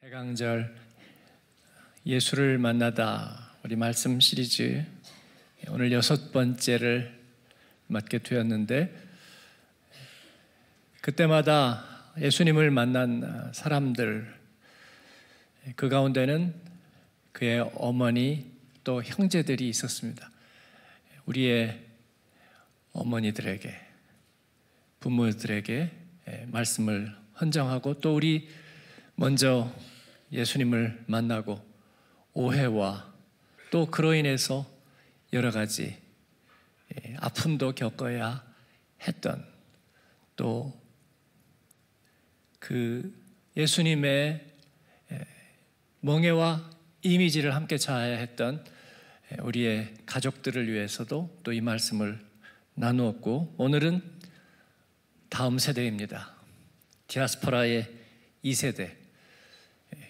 대강절 예수를 만나다 우리 말씀 시리즈 오늘 여섯 번째를 맡게 되었는데 그때마다 예수님을 만난 사람들 그 가운데는 그의 어머니 또 형제들이 있었습니다. 우리의 어머니들에게 부모들에게 예, 말씀을 헌정하고 또 우리 먼저 예수님을 만나고 오해와 또 그로 인해서 여러 가지 예, 아픔도 겪어야 했던 또 그 예수님의 예, 멍해와 이미지를 함께 자야 아 했던 예, 우리의 가족들을 위해서도 또 이 말씀을 나누었고 오늘은 다음 세대입니다. 디아스포라의 2세대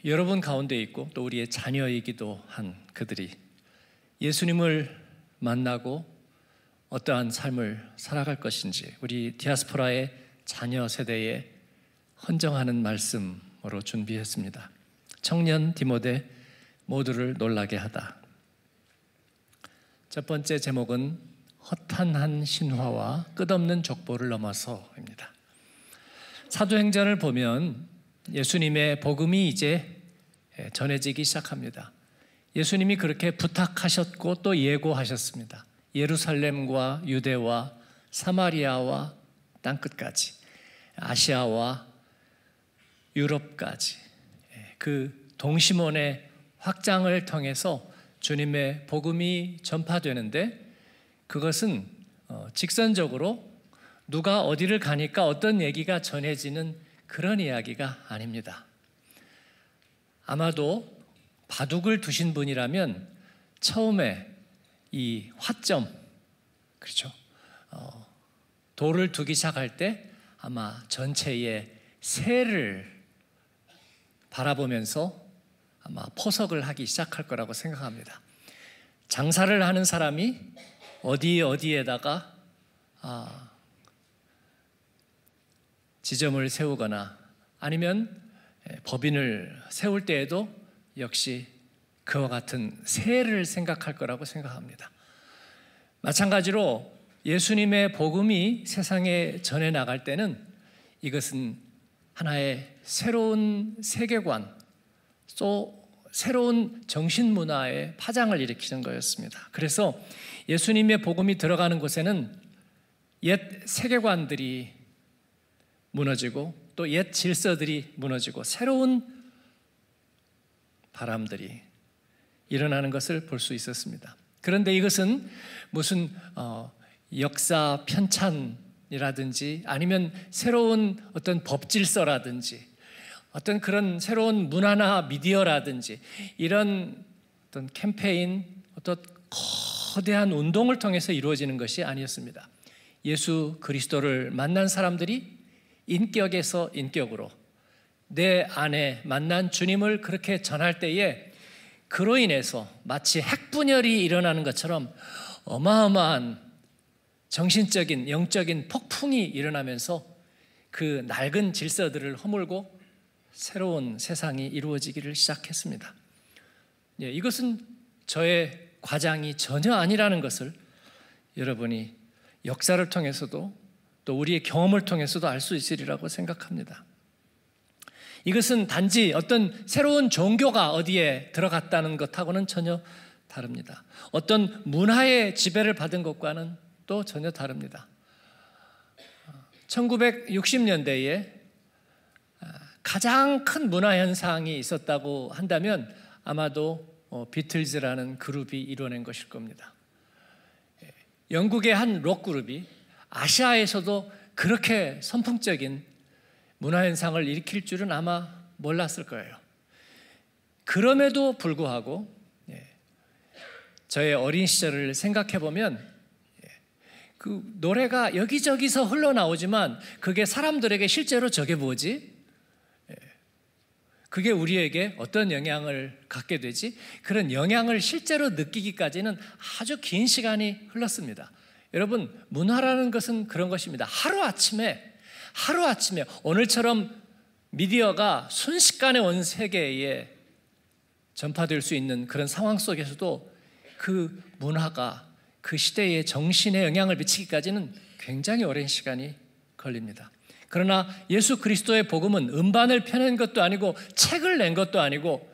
여러분 가운데 있고 또 우리의 자녀이기도 한 그들이 예수님을 만나고 어떠한 삶을 살아갈 것인지 우리 디아스포라의 자녀 세대에 헌정하는 말씀으로 준비했습니다. 청년 디모데 모두를 놀라게 하다. 첫 번째 제목은 허탄한 신화와 끝없는 족보를 넘어서입니다. 사도행전을 보면 예수님의 복음이 이제 예, 전해지기 시작합니다. 예수님이 그렇게 부탁하셨고 또 예고하셨습니다. 예루살렘과 유대와 사마리아와 땅끝까지 아시아와 유럽까지 예, 그 동심원의 확장을 통해서 주님의 복음이 전파되는데 그것은 어, 직선적으로 누가 어디를 가니까 어떤 얘기가 전해지는 그런 이야기가 아닙니다. 아마도 바둑을 두신 분이라면 처음에 이 화점, 그렇죠? 어, 돌을 두기 시작할 때 아마 전체의 새를 바라보면서 아마 포석을 하기 시작할 거라고 생각합니다. 장사를 하는 사람이 어디 어디에다가 아, 지점을 세우거나 아니면 예, 법인을 세울 때에도 역시 그와 같은 새를 생각할 거라고 생각합니다. 마찬가지로 예수님의 복음이 세상에 전해 나갈 때는 이것은 하나의 새로운 세계관, 또 새로운 정신 문화의 파장을 일으키는 거였습니다. 그래서 예수님의 복음이 들어가는 곳에는 옛 세계관들이 무너지고 또옛 질서들이 무너지고 새로운 바람들이 일어나는 것을 볼 수 있었습니다. 그런데 이것은 무슨 어, 역사 편찬이라든지 아니면 새로운 어떤 법질서라든지 어떤 그런 새로운 문화나 미디어라든지 이런 어떤 캠페인 어떤 거대한 운동을 통해서 이루어지는 것이 아니었습니다. 예수 그리스도를 만난 사람들이 인격에서 인격으로 내 안에 만난 주님을 그렇게 전할 때에 그로 인해서 마치 핵분열이 일어나는 것처럼 어마어마한 정신적인 영적인 폭풍이 일어나면서 그 낡은 질서들을 허물고 새로운 세상이 이루어지기를 시작했습니다. 예, 이것은 저의 과장이 전혀 아니라는 것을 여러분이 역사를 통해서도 또 우리의 경험을 통해서도 알 수 있으리라고 생각합니다. 이것은 단지 어떤 새로운 종교가 어디에 들어갔다는 것하고는 전혀 다릅니다. 어떤 문화의 지배를 받은 것과는 또 전혀 다릅니다. 1960년대에 아, 가장 큰 문화 현상이 있었다고 한다면 아마도 어, 비틀즈라는 그룹이 이뤄낸 것일 겁니다. 예, 영국의 한 록 그룹이 아시아에서도 그렇게 선풍적인 문화현상을 일으킬 줄은 아마 몰랐을 거예요. 그럼에도 불구하고 예, 저의 어린 시절을 생각해 보면 예, 그 노래가 여기저기서 흘러나오지만 그게 사람들에게 실제로 저게 뭐지? 예, 그게 우리에게 어떤 영향을 갖게 되지? 그런 영향을 실제로 느끼기까지는 아주 긴 시간이 흘렀습니다. 여러분, 문화라는 것은 그런 것입니다. 하루아침에, 하루아침에, 오늘처럼 미디어가 순식간에 온 세계에 전파될 수 있는 그런 상황 속에서도 그 문화가 그 시대의 정신에 영향을 미치기까지는 굉장히 오랜 시간이 걸립니다. 그러나 예수 그리스도의 복음은 음반을 펴낸 것도 아니고 책을 낸 것도 아니고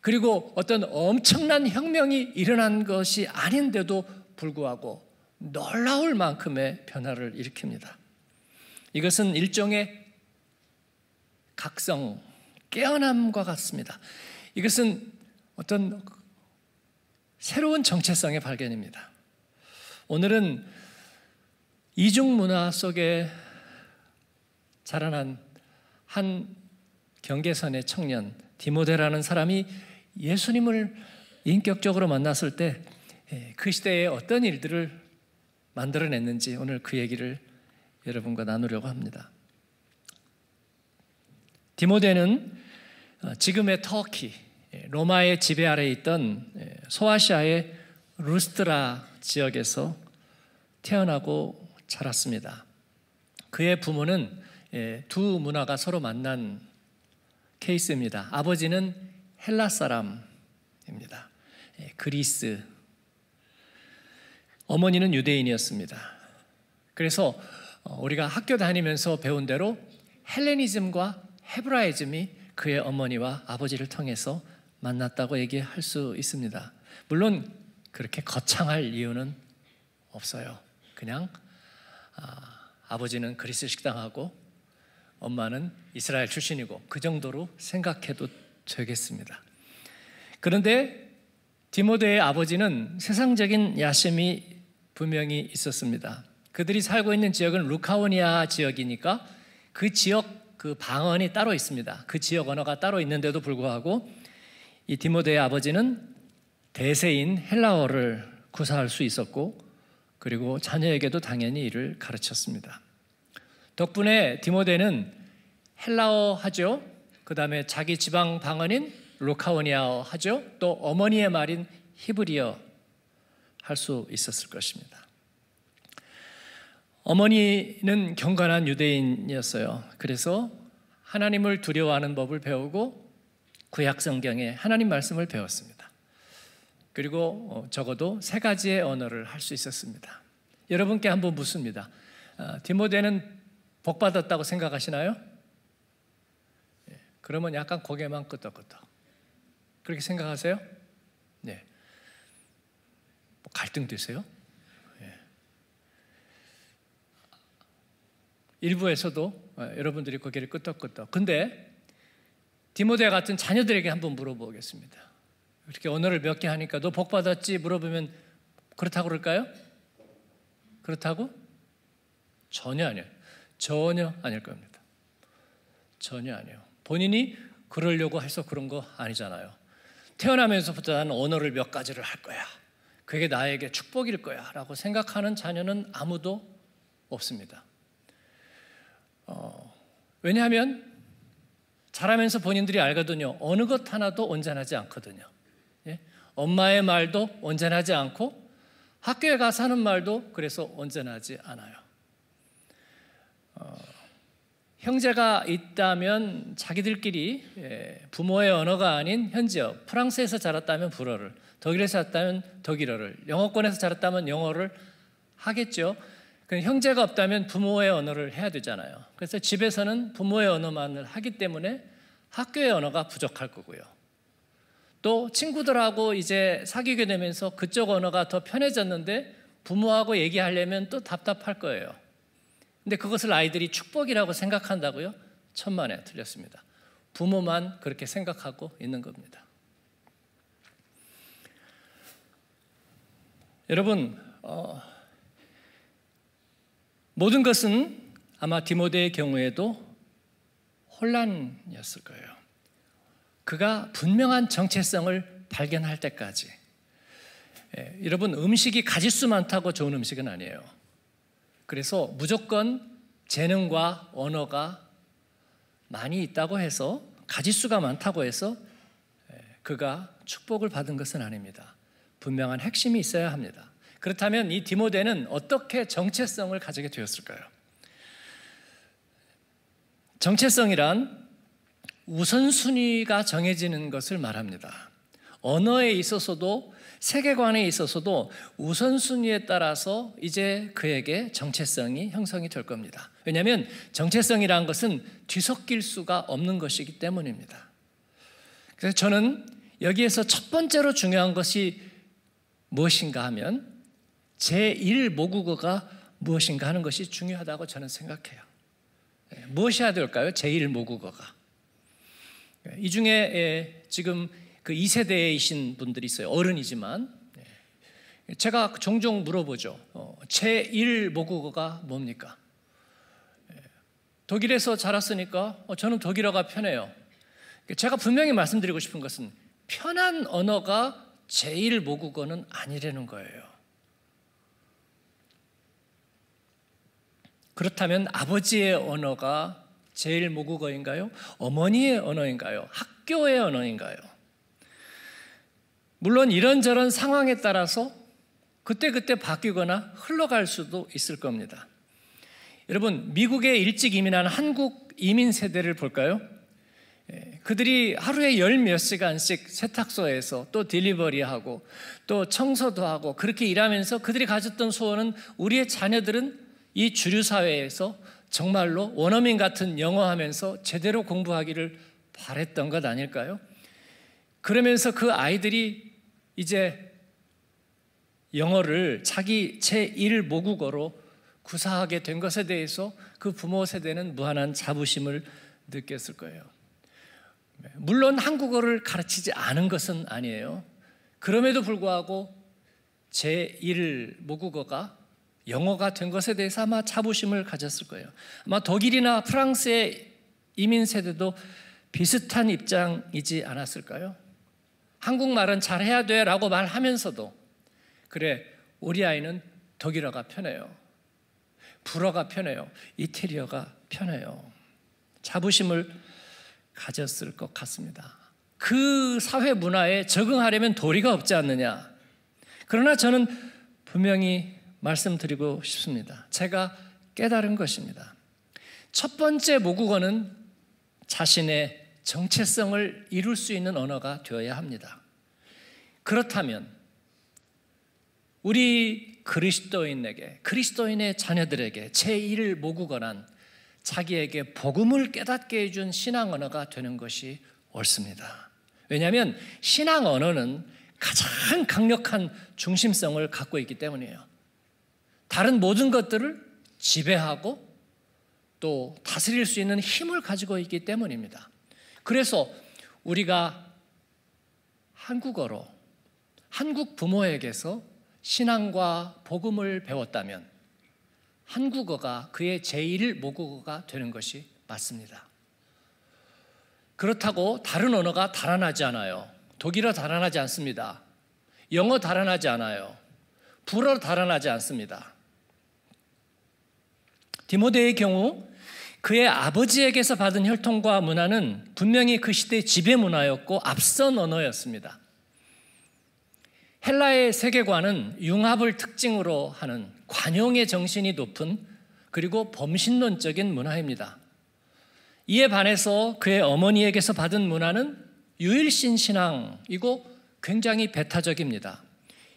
그리고 어떤 엄청난 혁명이 일어난 것이 아닌데도 불구하고 놀라울 만큼의 변화를 일으킵니다. 이것은 일종의 각성, 깨어남과 같습니다. 이것은 어떤 새로운 정체성의 발견입니다. 오늘은 이중 문화 속에 자라난 한 경계선의 청년 디모데라는 사람이 예수님을 인격적으로 만났을 때 그 시대의 어떤 일들을 만들어냈는지 오늘 그 얘기를 여러분과 나누려고 합니다. 디모데는 어, 지금의 터키, 예, 로마의 지배 아래 있던 예, 소아시아의 루스트라 지역에서 태어나고 자랐습니다. 그의 부모는 예, 두 문화가 서로 만난 케이스입니다. 아버지는 헬라 사람입니다. 그리스 어머니는 유대인이었습니다. 그래서 어, 우리가 학교 다니면서 배운 대로 헬레니즘과 헤브라이즘이 그의 어머니와 아버지를 통해서 만났다고 얘기할 수 있습니다. 물론 그렇게 거창할 이유는 없어요. 그냥 아, 버지는 그리스 식당하고 엄마는 이스라엘 출신이고 그 정도로 생각해도 되겠습니다. 그런데 디모데의 아버지는 세상적인 야심이 분명히 있었습니다. 그들이 살고 있는 지역은 루카오니아 지역이니까 그 지역 그 방언이 따로 있습니다. 그 지역 언어가 따로 있는데도 불구하고 이 디모데의 아버지는 대세인 헬라어를 구사할 수 있었고 그리고 자녀에게도 당연히 이를 가르쳤습니다. 덕분에 디모데는 헬라어 하죠. 그다음에 자기 지방 방언인 루카오니아어 하죠. 또 어머니의 말인 히브리어 할수 있었을 것입니다. 어머니는 경건한 유대인이었어요. 그래서 하나님을 두려워하는 법을 배우고 구약 성경의 하나님 말씀을 배웠습니다. 그리고 어, 적어도 세 가지의 언어를 할 수 있었습니다. 여러분께 한번 묻습니다. 아, 디모데는 복 받았다고 생각하시나요? 예, 그러면 약간 고개만 끄덕끄덕. 그렇게 생각하세요? 네. 뭐 갈등되세요? 예. 일부에서도 예, 여러분들이 고개를 끄덕끄덕. 근데 디모데 같은 자녀들에게 한번 물어보겠습니다. 이렇게 언어를 몇 개 하니까 너 복 받았지 물어보면 그렇다고 그럴까요? 그렇다고? 전혀 아니에요. 전혀 아닐 겁니다. 전혀 아니에요. 본인이 그러려고 해서 그런 거 아니잖아요. 태어나면서부터 나는 언어를 몇 가지를 할 거야. 그게 나에게 축복일 거야 라고 생각하는 자녀는 아무도 없습니다. 어, 왜냐하면 자라면서 본인들이 알거든요. 어느 것 하나도 온전하지 않거든요. 예? 엄마의 말도 온전하지 않고 학교에 가서 하는 말도 그래서 온전하지 않아요. 어, 형제가 있다면 자기들끼리 예, 부모의 언어가 아닌 현지어, 프랑스에서 자랐다면 불어를 독일에서 자랐다면 독일어를, 영어권에서 자랐다면 영어를 하겠죠. 그러니까 형제가 없다면 부모의 언어를 해야 되잖아요. 그래서 집에서는 부모의 언어만을 하기 때문에 학교의 언어가 부족할 거고요. 또 친구들하고 이제 사귀게 되면서 그쪽 언어가 더 편해졌는데 부모하고 얘기하려면 또 답답할 거예요. 근데 그것을 아이들이 축복이라고 생각한다고요? 천만에 틀렸습니다. 부모만 그렇게 생각하고 있는 겁니다. 여러분, 어, 모든 것은 아마 디모데의 경우에도 혼란이었을 거예요. 그가 분명한 정체성을 발견할 때까지. 예, 여러분, 음식이 가짓수 많다고 좋은 음식은 아니에요. 그래서 무조건 재능과 언어가 많이 있다고 해서 가짓수가 많다고 해서 예, 그가 축복을 받은 것은 아닙니다. 분명한 핵심이 있어야 합니다. 그렇다면 이 디모데는 어떻게 정체성을 가지게 되었을까요? 정체성이란 우선순위가 정해지는 것을 말합니다. 언어에 있어서도 세계관에 있어서도 우선순위에 따라서 이제 그에게 정체성이 형성이 될 겁니다. 왜냐하면 정체성이라는 것은 뒤섞일 수가 없는 것이기 때문입니다. 그래서 저는 여기에서 첫 번째로 중요한 것이 무엇인가 하면 제1 모국어가 무엇인가 하는 것이 중요하다고 저는 생각해요. 예, 무엇이야 될까요? 제1 모국어가. 예, 이 중에 예, 지금 그 2세대이신 분들이 있어요. 어른이지만. 제가 종종 물어보죠. 어, 제1 모국어가 뭡니까? 독일에서 자랐으니까 어, 저는 독일어가 편해요. 제가 분명히 말씀드리고 싶은 것은 편한 언어가 제일 모국어는 아니라는 거예요. 그렇다면 아버지의 언어가 제일 모국어인가요? 어머니의 언어인가요? 학교의 언어인가요? 물론 이런저런 상황에 따라서 그때그때 바뀌거나 흘러갈 수도 있을 겁니다. 여러분, 미국의 일찍 이민한 한국 이민 세대를 볼까요? 예, 그들이 하루에 열 몇 시간씩 세탁소에서 또 딜리버리하고 또 청소도 하고 그렇게 일하면서 그들이 가졌던 소원은 우리의 자녀들은 이 주류 사회에서 정말로 원어민 같은 영어 하면서 제대로 공부하기를 바랬던 것 아닐까요? 그러면서 그 아이들이 이제 영어를 자기 제1 모국어로 구사하게 된 것에 대해서 그 부모 세대는 무한한 자부심을 느꼈을 거예요. 물론 한국어를 가르치지 않은 것은 아니에요. 그럼에도 불구하고 제1 모국어가 영어가 된 것에 대해서 아마 자부심을 가졌을 거예요. 아마 독일이나 프랑스의 이민 세대도 비슷한 입장이지 않았을까요? 한국말은 잘해야 돼 라고 말하면서도 그래, 우리 아이는 독일어가 편해요. 불어가 편해요. 이태리어가 편해요. 자부심을 가졌을 것 같습니다. 그 사회 문화에 적응하려면 도리가 없지 않느냐. 그러나 저는 분명히 말씀드리고 싶습니다. 제가 깨달은 것입니다. 첫 번째 모국어는 자신의 정체성을 이룰 수 있는 언어가 되어야 합니다. 그렇다면 우리 그리스도인에게 그리스도인의 자녀들에게 제1 모국어란 자기에게 복음을 깨닫게 해준 신앙 언어가 되는 것이 옳습니다. 왜냐하면 신앙 언어는 가장 강력한 중심성을 갖고 있기 때문이에요. 다른 모든 것들을 지배하고 또 다스릴 수 있는 힘을 가지고 있기 때문입니다. 그래서 우리가 한국어로 한국 부모에게서 신앙과 복음을 배웠다면 한국어가 그의 제1 모국어가 되는 것이 맞습니다. 그렇다고 다른 언어가 달아나지 않아요. 독일어 달아나지 않습니다. 영어 달아나지 않아요. 불어 달아나지 않습니다. 디모데의 경우 그의 아버지에게서 받은 혈통과 문화는 분명히 그 시대의 지배 문화였고 앞선 언어였습니다. 헬라의 세계관은 융합을 특징으로 하는 관용의 정신이 높은 그리고 범신론적인 문화입니다. 이에 반해서 그의 어머니에게서 받은 문화는 유일신 신앙이고 굉장히 배타적입니다.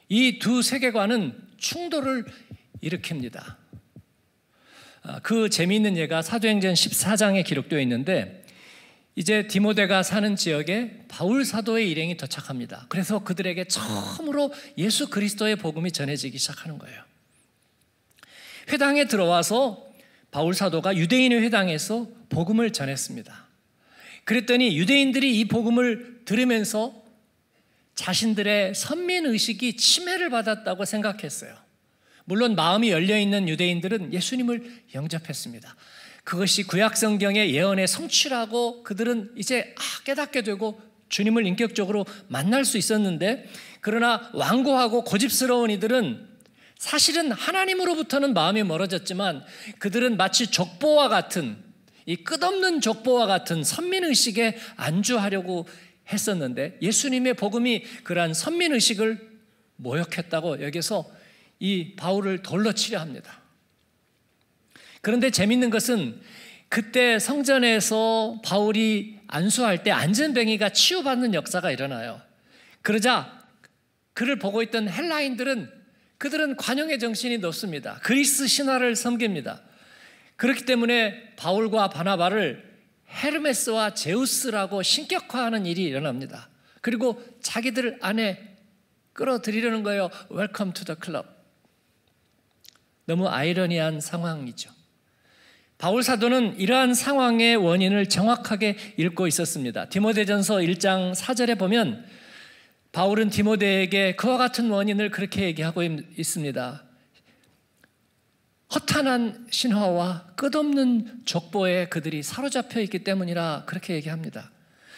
이 두 세계관은 충돌을 일으킵니다. 아, 그 재미있는 예가 사도행전 14장에 기록되어 있는데 이제 디모데가 사는 지역에 바울 사도의 일행이 도착합니다. 그래서 그들에게 처음으로 예수 그리스도의 복음이 전해지기 시작하는 거예요. 회당에 들어와서 바울 사도가 유대인의 회당에서 복음을 전했습니다. 그랬더니 유대인들이 이 복음을 들으면서 자신들의 선민 의식이 침해를 받았다고 생각했어요. 물론 마음이 열려 있는 유대인들은 예수님을 영접했습니다. 그것이 구약 성경의 예언의 성취라고 그들은 이제 아, 깨닫게 되고 주님을 인격적으로 만날 수 있었는데 그러나 완고하고 고집스러운 이들은 사실은 하나님으로부터는 마음이 멀어졌지만 그들은 마치 족보와 같은 이 끝없는 족보와 같은 선민의식에 안주하려고 했었는데 예수님의 복음이 그러한 선민의식을 모욕했다고 여기서 이 바울을 돌로 치려 합니다. 그런데 재밌는 것은 그때 성전에서 바울이 안수할 때 안전뱅이가 치유받는 역사가 일어나요. 그러자 그를 보고 있던 헬라인들은 그들은 관용의 정신이 높습니다. 그리스 신화를 섬깁니다. 그렇기 때문에 바울과 바나바를 헤르메스와 제우스라고 신격화하는 일이 일어납니다. 그리고 자기들 안에 끌어들이려는 거예요. 웰컴 투더 클럽. 너무 아이러니한 상황이죠. 바울 사도는 이러한 상황의 원인을 정확하게 읽고 있었습니다. 디모데전서 1장 4절에 보면 바울은 디모데에게 그와 같은 원인을 그렇게 얘기하고 있습니다. 허탄한 신화와 끝없는 족보에 그들이 사로잡혀 있기 때문이라 그렇게 얘기합니다.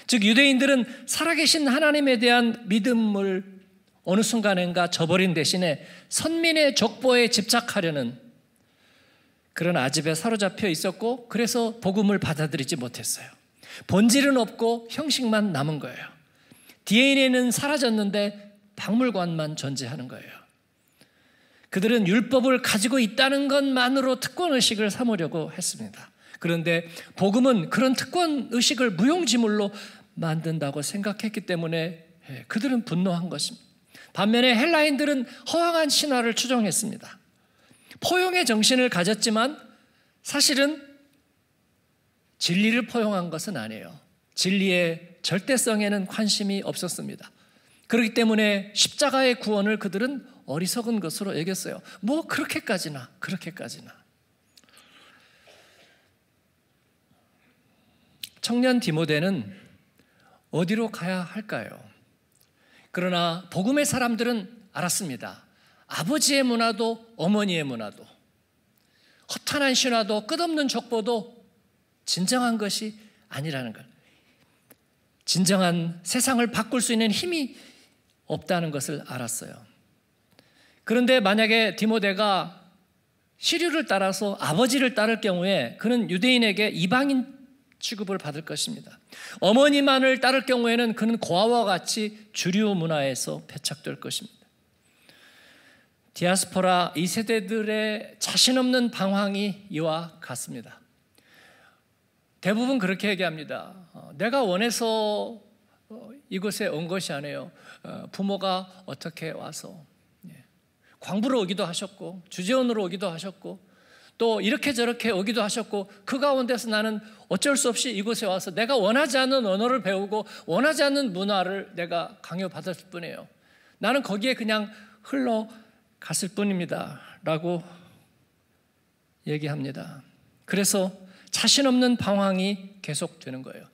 즉 유대인들은 살아계신 하나님에 대한 믿음을 어느 순간인가 저버린 대신에 선민의 족보에 집착하려는 그런 아집에 사로잡혀 있었고 그래서 복음을 받아들이지 못했어요. 본질은 없고 형식만 남은 거예요. DNA는 사라졌는데 박물관만 존재하는 거예요. 그들은 율법을 가지고 있다는 것만으로 특권 의식을 삼으려고 했습니다. 그런데 복음은 그런 특권 의식을 무용지물로 만든다고 생각했기 때문에 예, 그들은 분노한 것입니다. 반면에 헬라인들은 허황한 신화를 추종했습니다. 포용의 정신을 가졌지만 사실은 진리를 포용한 것은 아니에요. 진리의 절대성에는 관심이 없었습니다. 그렇기 때문에 십자가의 구원을 그들은 어리석은 것으로 여겼어요. 뭐 그렇게까지나 그렇게까지나. 청년 디모데는 어디로 가야 할까요? 그러나 복음의 사람들은 알았습니다. 아버지의 문화도 어머니의 문화도 허탄한 신화도 끝없는 족보도 진정한 것이 아니라는 걸. 진정한 세상을 바꿀 수 있는 힘이 없다는 것을 알았어요. 그런데 만약에 디모데가 시류를 따라서 아버지를 따를 경우에 그는 유대인에게 이방인 취급을 받을 것입니다. 어머니만을 따를 경우에는 그는 고아와 같이 주류 문화에서 배착될 것입니다. 디아스포라 이 세대들의 자신 없는 방황이 이와 같습니다. 대부분 그렇게 얘기합니다. 어, 내가 원해서 어, 이곳에 온 것이 아니에요. 어, 부모가 어떻게 와서 예. 광부로 오기도 하셨고 주재원으로 오기도 하셨고 또 이렇게 저렇게 오기도 하셨고 그 가운데서 나는 어쩔 수 없이 이곳에 와서 내가 원하지 않는 언어를 배우고 원하지 않는 문화를 내가 강요받았을 뿐이에요. 나는 거기에 그냥 흘러갔을 뿐입니다. 라고 얘기합니다. 그래서 자신 없는 방황이 계속되는 거예요.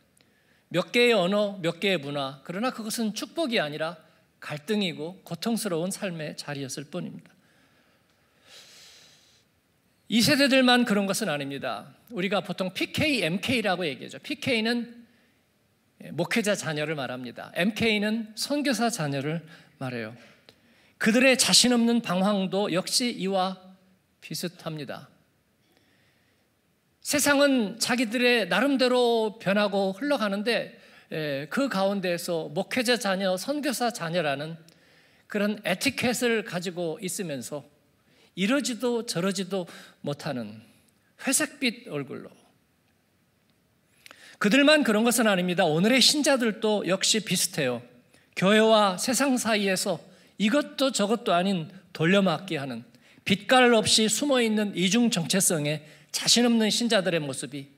몇 개의 언어, 몇 개의 문화, 그러나 그것은 축복이 아니라 갈등이고 고통스러운 삶의 자리였을 뿐입니다. 이 세대들만 그런 것은 아닙니다. 우리가 보통 PK, MK라고 얘기하죠. PK는 목회자 자녀를 말합니다. MK는 선교사 자녀를 말해요. 그들의 자신 없는 방황도 역시 이와 비슷합니다. 세상은 자기들의 나름대로 변하고 흘러가는데 그 가운데에서 목회자 자녀, 선교사 자녀라는 그런 에티켓을 가지고 있으면서 이러지도 저러지도 못하는 회색빛 얼굴로 그들만 그런 것은 아닙니다. 오늘의 신자들도 역시 비슷해요. 교회와 세상 사이에서 이것도 저것도 아닌 돌려막기 하는 빛깔 없이 숨어 있는 이중 정체성에 자신 없는 신자들의 모습이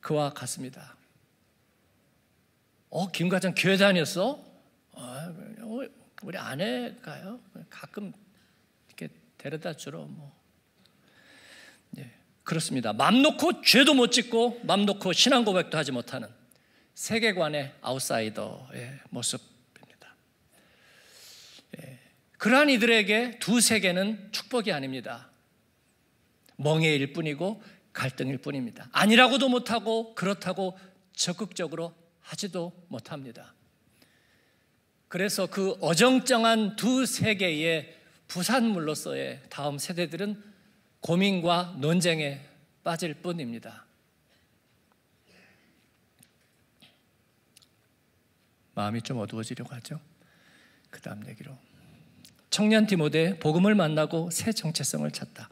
그와 같습니다. 어, 김 과장 교회 다녔어? 어, 어 우리 아내가요. 가끔 이렇게 데려다 주러 뭐. 예, 그렇습니다. 맘 놓고 죄도 못 짓고 맘 놓고 신앙 고백도 하지 못하는 세계관의 아웃사이더의 모습 예, 그러한 이들에게 두 세계는 축복이 아닙니다. 멍해일 뿐이고 갈등일 뿐입니다. 아니라고도 못하고 그렇다고 적극적으로 하지도 못합니다. 그래서 그 어정쩡한 두 세계의 부산물로서의 다음 세대들은 고민과 논쟁에 빠질 뿐입니다. 마음이 좀 어두워지려고 하죠. 그 다음 얘기로. 청년 디모데 복음을 만나고 새 정체성을 찾다.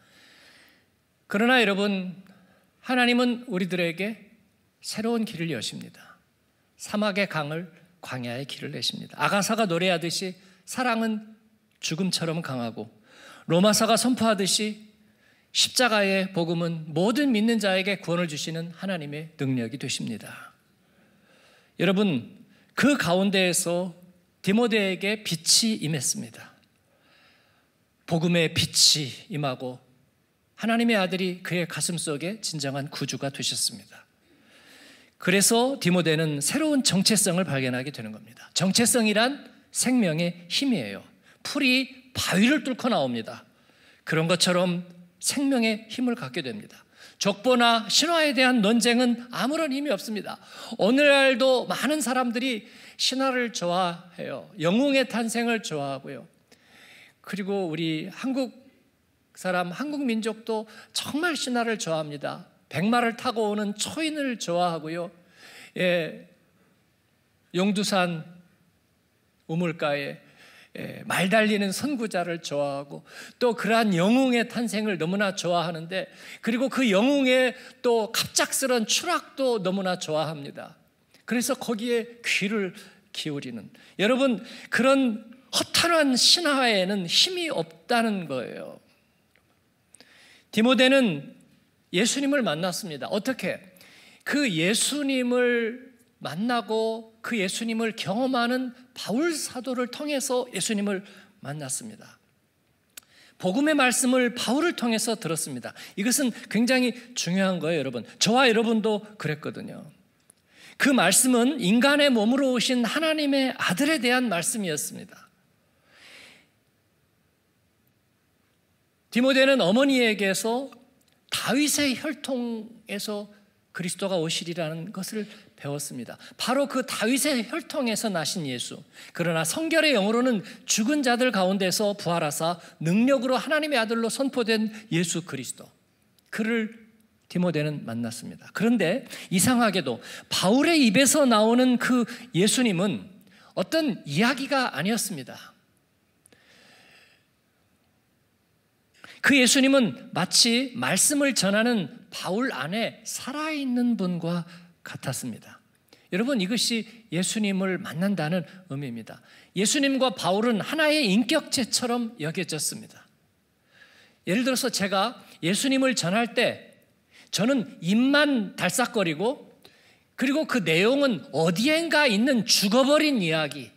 그러나 여러분, 하나님은 우리들에게 새로운 길을 여십니다. 사막의 강을 광야의 길을 내십니다. 아가사가 노래하듯이 사랑은 죽음처럼 강하고 로마사가 선포하듯이 십자가의 복음은 모든 믿는 자에게 구원을 주시는 하나님의 능력이 되십니다. 여러분, 그 가운데에서 디모데에게 빛이 임했습니다. 복음의 빛이 임하고 하나님의 아들이 그의 가슴 속에 진정한 구주가 되셨습니다. 그래서 디모데는 새로운 정체성을 발견하게 되는 겁니다. 정체성이란 생명의 힘이에요. 풀이 바위를 뚫고 나옵니다. 그런 것처럼 생명의 힘을 갖게 됩니다. 족보나 신화에 대한 논쟁은 아무런 힘이 없습니다. 오늘날도 많은 사람들이 신화를 좋아해요. 영웅의 탄생을 좋아하고요. 그리고 우리 한국 그 사람 한국 민족도 정말 신화를 좋아합니다. 백마를 타고 오는 초인을 좋아하고요. 예, 용두산 우물가에 예, 말 달리는 선구자를 좋아하고 또 그러한 영웅의 탄생을 너무나 좋아하는데 그리고 그 영웅의 또 갑작스런 추락도 너무나 좋아합니다. 그래서 거기에 귀를 기울이는 여러분 그런 허탈한 신화에는 힘이 없다는 거예요. 디모데는 예수님을 만났습니다. 어떻게? 그 예수님을 만나고 그 예수님을 경험하는 바울 사도를 통해서 예수님을 만났습니다. 복음의 말씀을 바울을 통해서 들었습니다. 이것은 굉장히 중요한 거예요, 여러분. 저와 여러분도 그랬거든요. 그 말씀은 인간의 몸으로 오신 하나님의 아들에 대한 말씀이었습니다. 디모데는 어머니에게서 다윗의 혈통에서 그리스도가 오시리라는 것을 배웠습니다. 바로 그 다윗의 혈통에서 나신 예수. 그러나 성결의 영으로는 죽은 자들 가운데서 부활하사 능력으로 하나님의 아들로 선포된 예수 그리스도. 그를 디모데는 만났습니다. 그런데 이상하게도 바울의 입에서 나오는 그 예수님은 어떤 이야기가 아니었습니다. 그 예수님은 마치 말씀을 전하는 바울 안에 살아있는 분과 같았습니다. 여러분 이것이 예수님을 만난다는 의미입니다. 예수님과 바울은 하나의 인격체처럼 여겨졌습니다. 예를 들어서 제가 예수님을 전할 때 저는 입만 달싹거리고 그리고 그 내용은 어디엔가 있는 죽어버린 이야기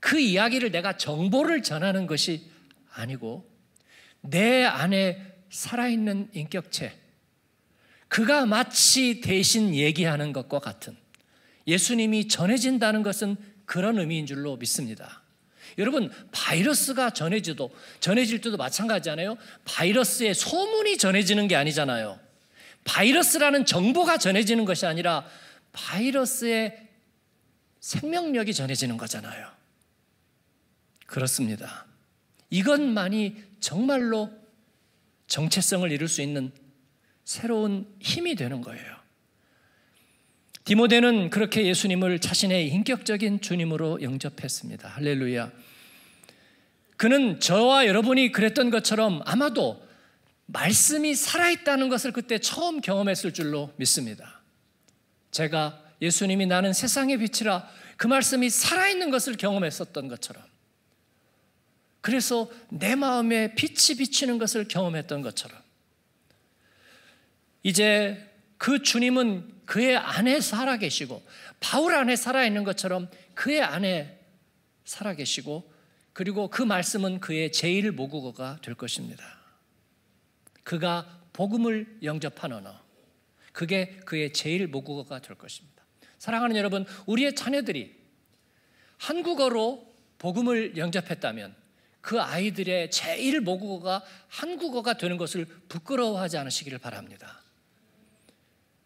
그 이야기를 내가 정보를 전하는 것이 아니고 내 안에 살아있는 인격체, 그가 마치 대신 얘기하는 것과 같은 예수님이 전해진다는 것은 그런 의미인 줄로 믿습니다. 여러분, 바이러스가 전해지도, 전해질 때도 마찬가지잖아요. 바이러스의 소문이 전해지는 게 아니잖아요. 바이러스라는 정보가 전해지는 것이 아니라 바이러스의 생명력이 전해지는 거잖아요. 그렇습니다. 이것만이 정말로 정체성을 이룰 수 있는 새로운 힘이 되는 거예요. 디모데는 그렇게 예수님을 자신의 인격적인 주님으로 영접했습니다. 할렐루야. 그는 저와 여러분이 그랬던 것처럼 아마도 말씀이 살아있다는 것을 그때 처음 경험했을 줄로 믿습니다. 제가 예수님이 나는 세상의 빛이라 그 말씀이 살아있는 것을 경험했었던 것처럼 그래서 내 마음에 빛이 비치는 것을 경험했던 것처럼 이제 그 주님은 그의 안에 살아 계시고 바울 안에 살아 있는 것처럼 그의 안에 살아 계시고 그리고 그 말씀은 그의 제일 모국어가 될 것입니다. 그가 복음을 영접한 언어. 그게 그의 제일 모국어가 될 것입니다. 사랑하는 여러분, 우리의 자녀들이 한국어로 복음을 영접했다면 그 아이들의 제일 모국어가 한국어가 되는 것을 부끄러워하지 않으시기를 바랍니다.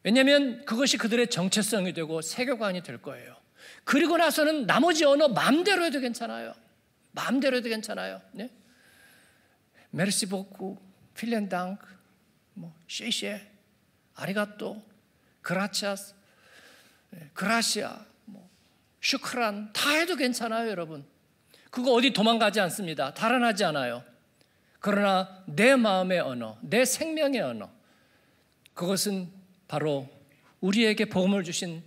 왜냐하면 그것이 그들의 정체성이 되고 세계관이 될 거예요. 그리고 나서는 나머지 언어 마음대로 해도 괜찮아요. 마음대로 해도 괜찮아요. 네? 메르시 보쿠, 필렌당, 뭐 쉐쉐, 아리가또, 그라치아스, 네, 그라시아, 뭐 슈크란 다 해도 괜찮아요, 여러분. 그거 어디 도망가지 않습니다. 달아나지 않아요. 그러나 내 마음의 언어, 내 생명의 언어, 그것은 바로 우리에게 복음을 주신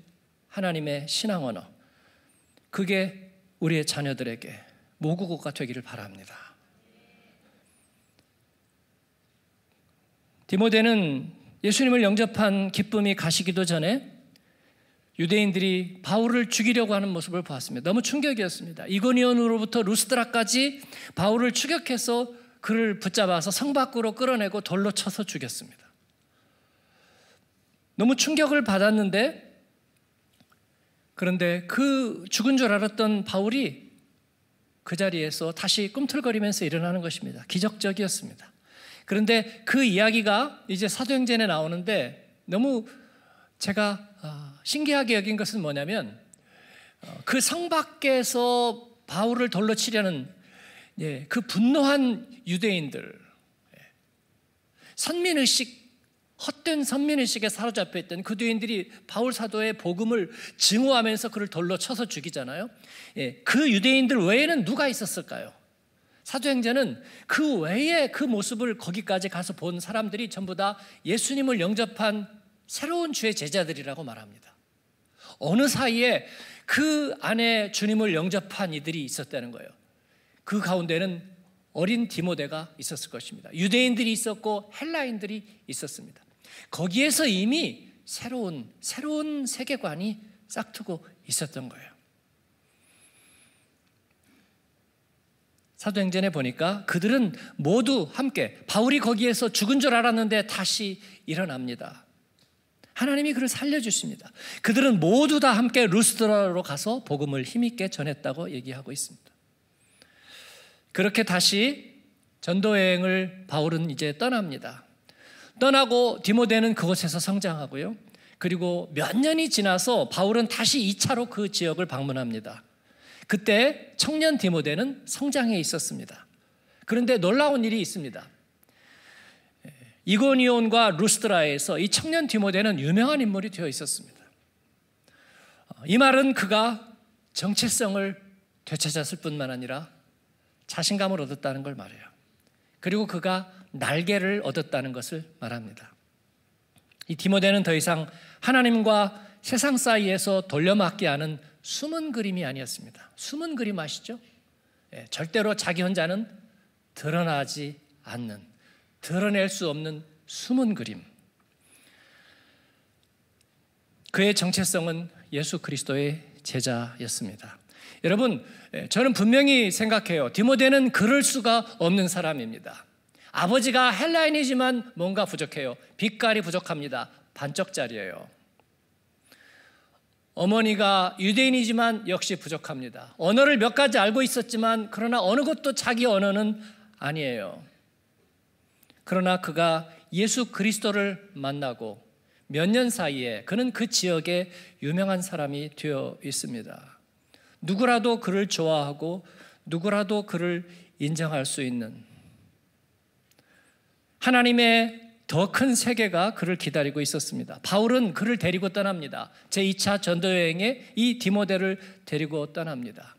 하나님의 신앙 언어. 그게 우리의 자녀들에게 모국어가 되기를 바랍니다. 디모데는 예수님을 영접한 기쁨이 가시기도 전에 유대인들이 바울을 죽이려고 하는 모습을 보았습니다. 너무 충격이었습니다. 이고니온으로부터 루스드라까지 바울을 추격해서 그를 붙잡아서 성 밖으로 끌어내고 돌로 쳐서 죽였습니다. 너무 충격을 받았는데 그런데 그 죽은 줄 알았던 바울이 그 자리에서 다시 꿈틀거리면서 일어나는 것입니다. 기적적이었습니다. 그런데 그 이야기가 이제 사도행전에 나오는데 너무 제가 아, 신기하게 여긴 것은 뭐냐면 어, 그성 밖에서 바울을 돌로 치려는 예, 그 분노한 유대인들 예, 선민의식 헛된 선민의식에 사로잡혀 있던 그 유대인들이 바울 사도의 복음을 증오하면서 그를 돌로 쳐서 죽이잖아요. 예, 그 유대인들 외에는 누가 있었을까요? 사도행전은 그 외에 그 모습을 거기까지 가서 본 사람들이 전부 다 예수님을 영접한 새로운 주의 제자들이라고 말합니다. 어느 사이에 그 안에 주님을 영접한 이들이 있었다는 거예요. 그 가운데는 어린 디모데가 있었을 것입니다. 유대인들이 있었고 헬라인들이 있었습니다. 거기에서 이미 새로운 새로운 세계관이 싹트고 있었던 거예요. 사도행전에 보니까 그들은 모두 함께 바울이 거기에서 죽은 줄 알았는데 다시 일어납니다. 하나님이 그를 살려주십니다. 그들은 모두 다 함께 루스드라로 가서 복음을 힘있게 전했다고 얘기하고 있습니다. 그렇게 다시 전도여행을 바울은 이제 떠납니다. 떠나고 디모데는 그곳에서 성장하고요. 그리고 몇 년이 지나서 바울은 다시 2차로 그 지역을 방문합니다. 그때 청년 디모데는 성장해 있었습니다. 그런데 놀라운 일이 있습니다. 이고니온과 루스트라에서 이 청년 디모데는 유명한 인물이 되어 있었습니다. 이 말은 그가 정체성을 되찾았을 뿐만 아니라 자신감을 얻었다는 걸 말해요. 그리고 그가 날개를 얻었다는 것을 말합니다. 이 디모데는 더 이상 하나님과 세상 사이에서 돌려막기 하는 숨은 그림이 아니었습니다. 숨은 그림 아시죠? 예, 절대로 자기 혼자는 드러나지 않는 드러낼 수 없는 숨은 그림. 그의 정체성은 예수 그리스도의 제자였습니다. 여러분, 저는 분명히 생각해요. 디모데는 그럴 수가 없는 사람입니다. 아버지가 헬라인이지만 뭔가 부족해요. 빛깔이 부족합니다. 반쪽짜리예요. 어머니가 유대인이지만 역시 부족합니다. 언어를 몇 가지 알고 있었지만 그러나 어느 것도 자기 언어는 아니에요. 그러나 그가 예수 그리스도를 만나고 몇 년 사이에 그는 그 지역에 유명한 사람이 되어 있습니다. 누구라도 그를 좋아하고 누구라도 그를 인정할 수 있는 하나님의 더 큰 세계가 그를 기다리고 있었습니다. 바울은 그를 데리고 떠납니다. 제2차 전도여행에 이 디모데를 데리고 떠납니다.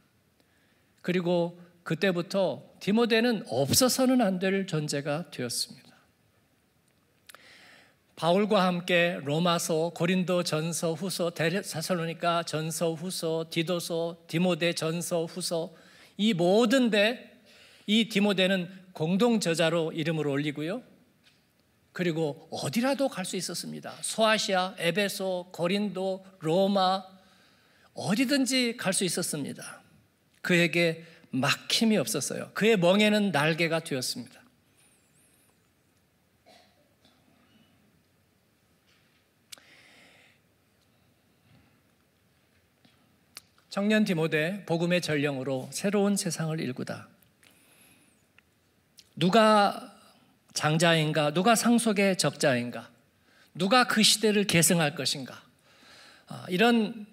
그리고 그때부터 디모데는 없어서는 안 될 존재가 되었습니다. 바울과 함께 로마서, 고린도 전서, 후서, 대사살로니까 전서, 후서, 디도서, 디모데 전서, 후서 이 모든 데이 디모데는 공동 저자로 이름을 올리고요. 그리고 어디라도 갈 수 있었습니다. 소아시아, 에베소, 고린도, 로마 어디든지 갈 수 있었습니다. 그에게 막힘이 없었어요. 그의 멍에는 날개가 되었습니다. 청년 디모데 복음의 전령으로 새로운 세상을 일구다. 누가 장자인가? 누가 상속의 적자인가? 누가 그 시대를 계승할 것인가? 아, 이런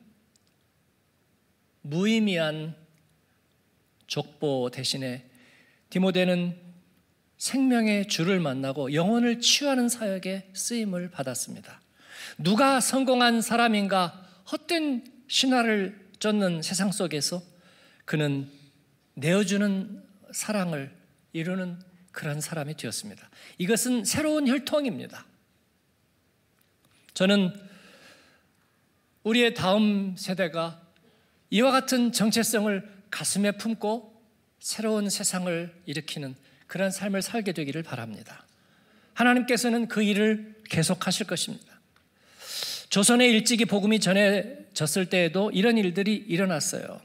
무의미한 족보 대신에 디모데는 생명의 주를 만나고 영혼을 치유하는 사역에 쓰임을 받았습니다. 누가 성공한 사람인가 헛된 신화를 쫓는 세상 속에서 그는 내어주는 사랑을 이루는 그런 사람이 되었습니다. 이것은 새로운 혈통입니다. 저는 우리의 다음 세대가 이와 같은 정체성을 가슴에 품고 새로운 세상을 일으키는 그런 삶을 살게 되기를 바랍니다. 하나님께서는 그 일을 계속하실 것입니다. 조선에 일찍이 복음이 전해졌을 때에도 이런 일들이 일어났어요.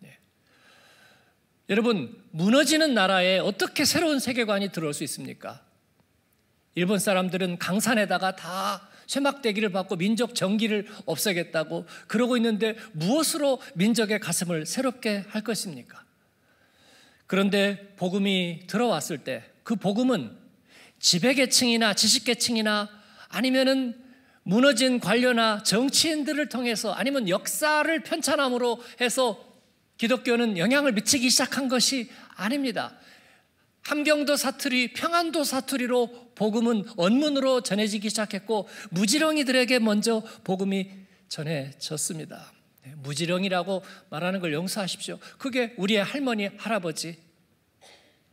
네. 여러분, 무너지는 나라에 어떻게 새로운 세계관이 들어올 수 있습니까? 일본 사람들은 강산에다가 다 쇠막대기를 받고 민족 정기를 없애겠다고 그러고 있는데 무엇으로 민족의 가슴을 새롭게 할 것입니까? 그런데 복음이 들어왔을 때 그 복음은 지배계층이나 지식계층이나 아니면은 무너진 관료나 정치인들을 통해서 아니면 역사를 편찬함으로 해서 기독교는 영향을 미치기 시작한 것이 아닙니다. 함경도 사투리, 평안도 사투리로 복음은 언문으로 전해지기 시작했고 무지렁이들에게 먼저 복음이 전해졌습니다. 네, 무지렁이라고 말하는 걸 용서하십시오. 그게 우리의 할머니, 할아버지,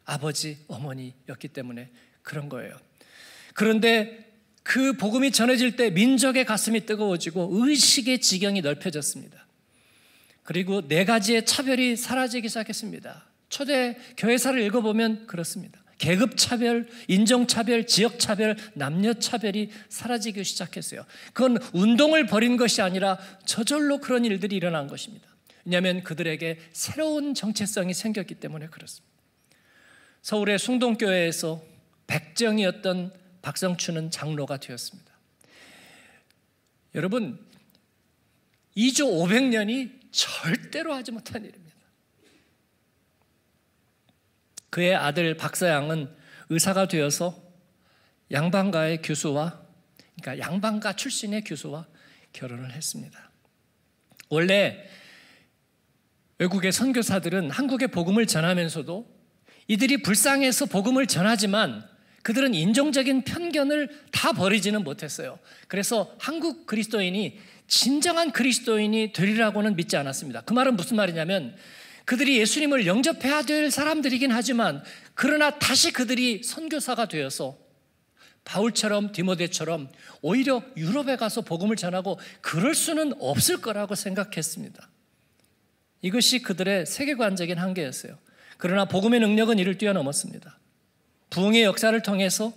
아버지, 어머니였기 때문에 그런 거예요. 그런데 그 복음이 전해질 때 민족의 가슴이 뜨거워지고 의식의 지경이 넓혀졌습니다. 그리고 네 가지의 차별이 사라지기 시작했습니다. 초대 교회사를 읽어보면 그렇습니다. 계급 차별, 인종 차별, 지역 차별, 남녀 차별이 사라지기 시작했어요. 그건 운동을 벌인 것이 아니라 저절로 그런 일들이 일어난 것입니다. 왜냐하면 그들에게 새로운 정체성이 생겼기 때문에 그렇습니다. 서울의 숭동교회에서 백정이었던 박성춘은 장로가 되었습니다. 여러분, 2조 500년이 절대로 하지 못한 일입니다. 그의 아들 박서양은 의사가 되어서 양반가의 교수와 그러니까 양반가 출신의 교수와 결혼을 했습니다. 원래 외국의 선교사들은 한국의 복음을 전하면서도 이들이 불쌍해서 복음을 전하지만 그들은 인종적인 편견을 다 버리지는 못했어요. 그래서 한국 그리스도인이 진정한 그리스도인이 되리라고는 믿지 않았습니다. 그 말은 무슨 말이냐면 그들이 예수님을 영접해야 될 사람들이긴 하지만 그러나 다시 그들이 선교사가 되어서 바울처럼 디모데처럼 오히려 유럽에 가서 복음을 전하고 그럴 수는 없을 거라고 생각했습니다. 이것이 그들의 세계관적인 한계였어요. 그러나 복음의 능력은 이를 뛰어넘었습니다. 부흥의 역사를 통해서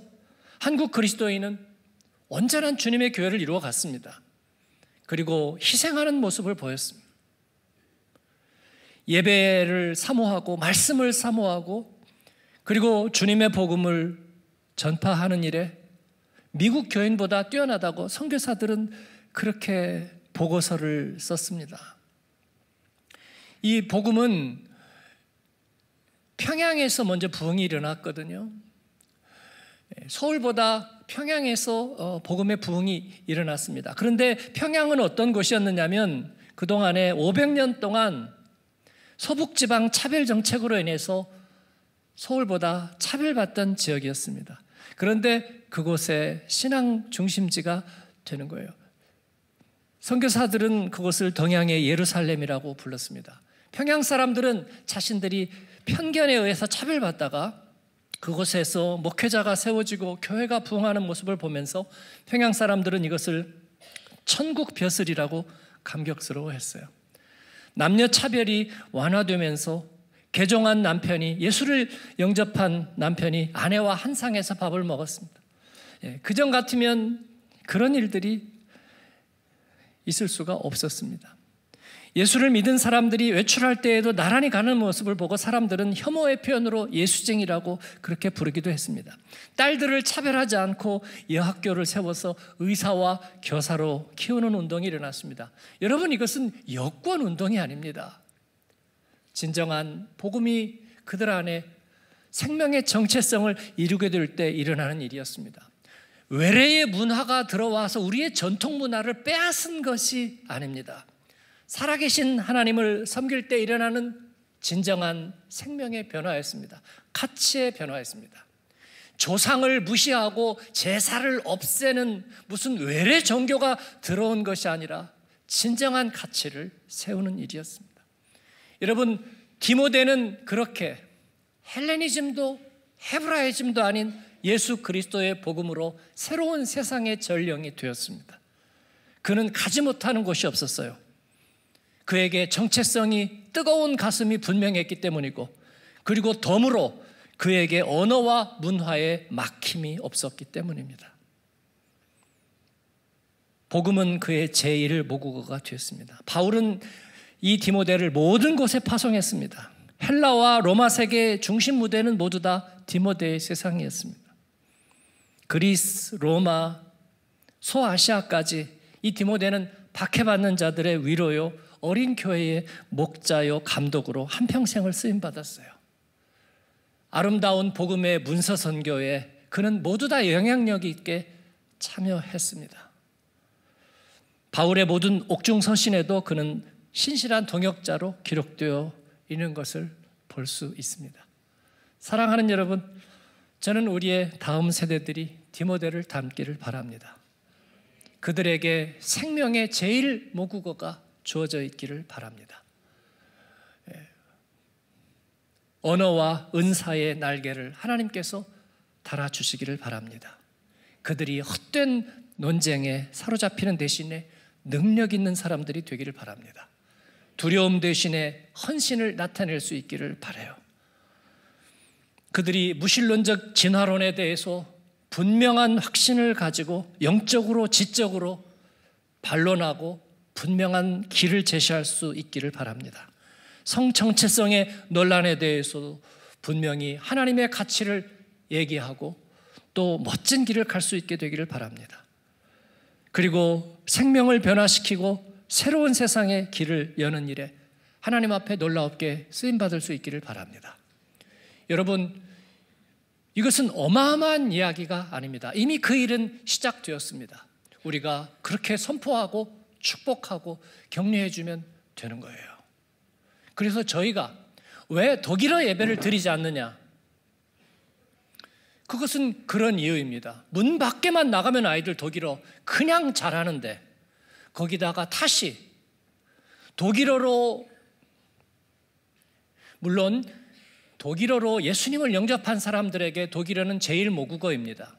한국 그리스도인은 온전한 주님의 교회를 이루어 갔습니다. 그리고 희생하는 모습을 보였습니다. 예배를 사모하고 말씀을 사모하고 그리고 주님의 복음을 전파하는 일에 미국 교인보다 뛰어나다고 선교사들은 그렇게 보고서를 썼습니다. 이 복음은 평양에서 먼저 부흥이 일어났거든요. 서울보다 평양에서 어, 복음의 부흥이 일어났습니다. 그런데 평양은 어떤 곳이었느냐면 그동안에 500년 동안 소북지방 차별 정책으로 인해서 서울보다 차별받던 지역이었습니다. 그런데 그곳에 신앙 중심지가 되는 거예요. 선교사들은 그곳을 동양의 예루살렘이라고 불렀습니다. 평양 사람들은 자신들이 편견에 의해서 차별받다가 그곳에서 목회자가 세워지고 교회가 부흥하는 모습을 보면서 평양 사람들은 이것을 천국 벼슬이라고 감격스러워했어요. 남녀 차별이 완화되면서 개종한 남편이 예수를 영접한 남편이 아내와 한 상에서 밥을 먹었습니다. 예, 그전 같으면 그런 일들이 있을 수가 없었습니다. 예수를 믿은 사람들이 외출할 때에도 나란히 가는 모습을 보고 사람들은 혐오의 표현으로 예수쟁이라고 그렇게 부르기도 했습니다. 딸들을 차별하지 않고 여학교를 세워서 의사와 교사로 키우는 운동이 일어났습니다. 여러분 이것은 여권 운동이 아닙니다. 진정한 복음이 그들 안에 생명의 정체성을 이루게 될 때 일어나는 일이었습니다. 외래의 문화가 들어와서 우리의 전통 문화를 빼앗은 것이 아닙니다. 살아계신 하나님을 섬길 때 일어나는 진정한 생명의 변화였습니다. 가치의 변화였습니다. 조상을 무시하고 제사를 없애는 무슨 외래 종교가 들어온 것이 아니라 진정한 가치를 세우는 일이었습니다. 여러분, 디모데는 그렇게 헬레니즘도 헤브라이즘도 아닌 예수 그리스도의 복음으로 새로운 세상의 전령이 되었습니다. 그는 가지 못하는 곳이 없었어요. 그에게 정체성이 뜨거운 가슴이 분명했기 때문이고 그리고 덤으로 그에게 언어와 문화의 막힘이 없었기 때문입니다. 복음은 그의 제1 모국어가 되었습니다. 바울은 이 디모데를 모든 곳에 파송했습니다. 헬라와 로마 세계의 중심 무대는 모두 다 디모데의 세상이었습니다. 그리스, 로마, 소아시아까지 이 디모데는 박해받는 자들의 위로요, 어린 교회의 목자요 감독으로 한평생을 쓰임 받았어요. 아름다운 복음의 문서 선교에 그는 모두 다 영향력 있게 참여했습니다. 바울의 모든 옥중 서신에도 그는 신실한 동역자로 기록되어 있는 것을 볼 수 있습니다. 사랑하는 여러분, 저는 우리의 다음 세대들이 디모델을 닮기를 바랍니다. 그들에게 생명의 제일 모국어가 주어져 있기를 바랍니다. 예. 언어와 은사의 날개를 하나님께서 달아주시기를 바랍니다. 그들이 헛된 논쟁에 사로잡히는 대신에 능력 있는 사람들이 되기를 바랍니다. 두려움 대신에 헌신을 나타낼 수 있기를 바래요. 그들이 무신론적 진화론에 대해서 분명한 확신을 가지고 영적으로 지적으로 반론하고 분명한 길을 제시할 수 있기를 바랍니다. 성정체성의 논란에 대해서도 분명히 하나님의 가치를 얘기하고 또 멋진 길을 갈 수 있게 되기를 바랍니다. 그리고 생명을 변화시키고 새로운 세상의 길을 여는 일에 하나님 앞에 놀라웠게 쓰임받을 수 있기를 바랍니다. 여러분, 이것은 어마어마한 이야기가 아닙니다. 이미 그 일은 시작되었습니다. 우리가 그렇게 선포하고 축복하고 격려해주면 되는 거예요. 그래서 저희가 왜 독일어 예배를 드리지 않느냐? 그것은 그런 이유입니다. 문 밖에만 나가면 아이들 독일어 그냥 잘하는데 거기다가 다시 독일어로 물론 독일어로 예수님을 영접한 사람들에게 독일어는 제일 모국어입니다.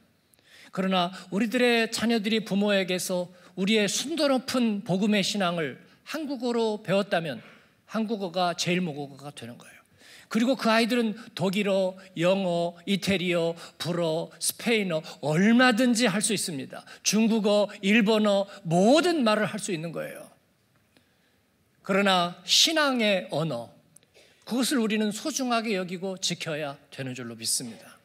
그러나 우리들의 자녀들이 부모에게서 우리의 순도 높은 복음의 신앙을 한국어로 배웠다면 한국어가 제일 모국어가 되는 거예요. 그리고 그 아이들은 독일어, 영어, 이태리어, 불어, 스페인어 얼마든지 할 수 있습니다. 중국어, 일본어 모든 말을 할 수 있는 거예요. 그러나 신앙의 언어 그것을 우리는 소중하게 여기고 지켜야 되는 줄로 믿습니다.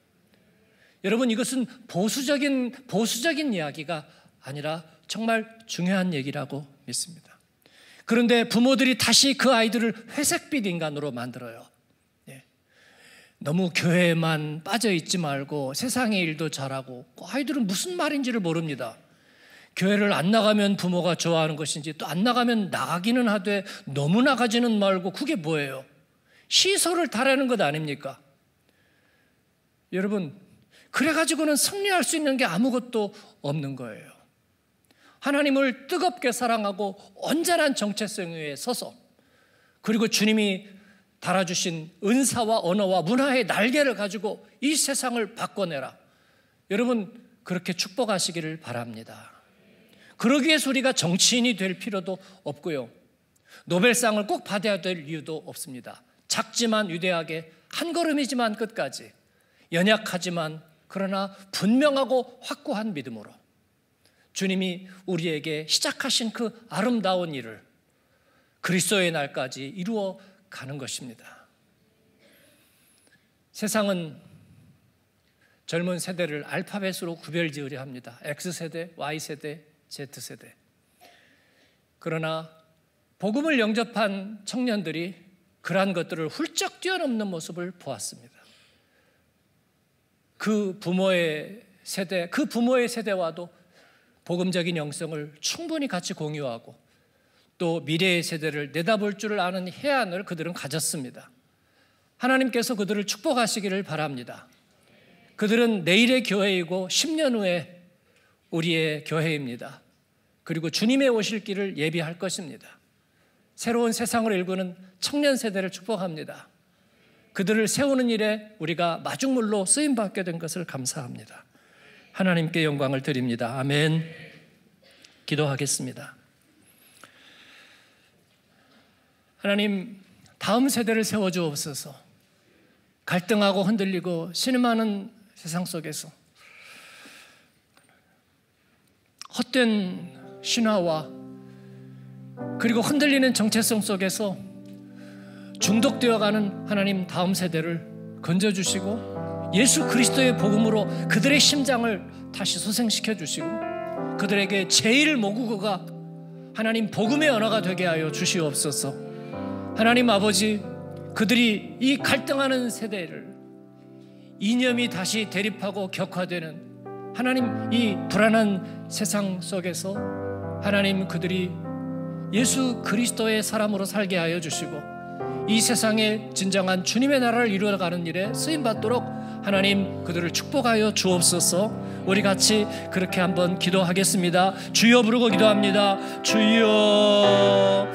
여러분 이것은 보수적인 보수적인 이야기가 아니라 정말 중요한 얘기라고 믿습니다. 그런데 부모들이 다시 그 아이들을 회색빛 인간으로 만들어요. 예. 너무 교회에만 빠져 있지 말고 세상의 일도 잘하고 그 아이들은 무슨 말인지를 모릅니다. 교회를 안 나가면 부모가 좋아하는 것인지 또 안 나가면 나가기는 하되 너무 나가지는 말고 그게 뭐예요? 시설을 달하는 것 아닙니까? 여러분 그래가지고는 승리할 수 있는 게 아무것도 없는 거예요. 하나님을 뜨겁게 사랑하고 온전한 정체성 위에 서서 그리고 주님이 달아주신 은사와 언어와 문화의 날개를 가지고 이 세상을 바꿔내라. 여러분, 그렇게 축복하시기를 바랍니다. 그러기 위해서 우리가 정치인이 될 필요도 없고요. 노벨상을 꼭 받아야 될 이유도 없습니다. 작지만 위대하게 한 걸음이지만 끝까지 연약하지만 그러나 분명하고 확고한 믿음으로 주님이 우리에게 시작하신 그 아름다운 일을 그리스도의 날까지 이루어 가는 것입니다. 세상은 젊은 세대를 알파벳으로 구별 지으려 합니다. X세대, Y세대, Z세대. 그러나 복음을 영접한 청년들이 그러한 것들을 훌쩍 뛰어넘는 모습을 보았습니다. 그 부모의 세대, 그 부모의 세대와도 복음적인 영성을 충분히 같이 공유하고 또 미래의 세대를 내다볼 줄을 아는 해안을 그들은 가졌습니다. 하나님께서 그들을 축복하시기를 바랍니다. 그들은 내일의 교회이고 10년 후에 우리의 교회입니다. 그리고 주님의 오실 길을 예비할 것입니다. 새로운 세상을 일구는 청년 세대를 축복합니다. 그들을 세우는 일에 우리가 마중물로 쓰임 받게 된 것을 감사합니다. 하나님께 영광을 드립니다. 아멘. 기도하겠습니다. 하나님, 다음 세대를 세워 주옵소서. 갈등하고 흔들리고 신음하는 세상 속에서 헛된 신화와 그리고 흔들리는 정체성 속에서 중독되어가는 하나님 다음 세대를 건져주시고 예수 그리스도의 복음으로 그들의 심장을 다시 소생시켜 주시고 그들에게 제일 모국어가 하나님 복음의 언어가 되게 하여 주시옵소서 하나님 아버지 그들이 이 갈등하는 세대를 이념이 다시 대립하고 격화되는 하나님 이 불안한 세상 속에서 하나님 그들이 예수 그리스도의 사람으로 살게 하여 주시고 이 세상에 진정한 주님의 나라를 이루어가는 일에 쓰임 받도록 하나님 그들을 축복하여 주옵소서. 우리 같이 그렇게 한번 기도하겠습니다. 주여 부르고 기도합니다. 주여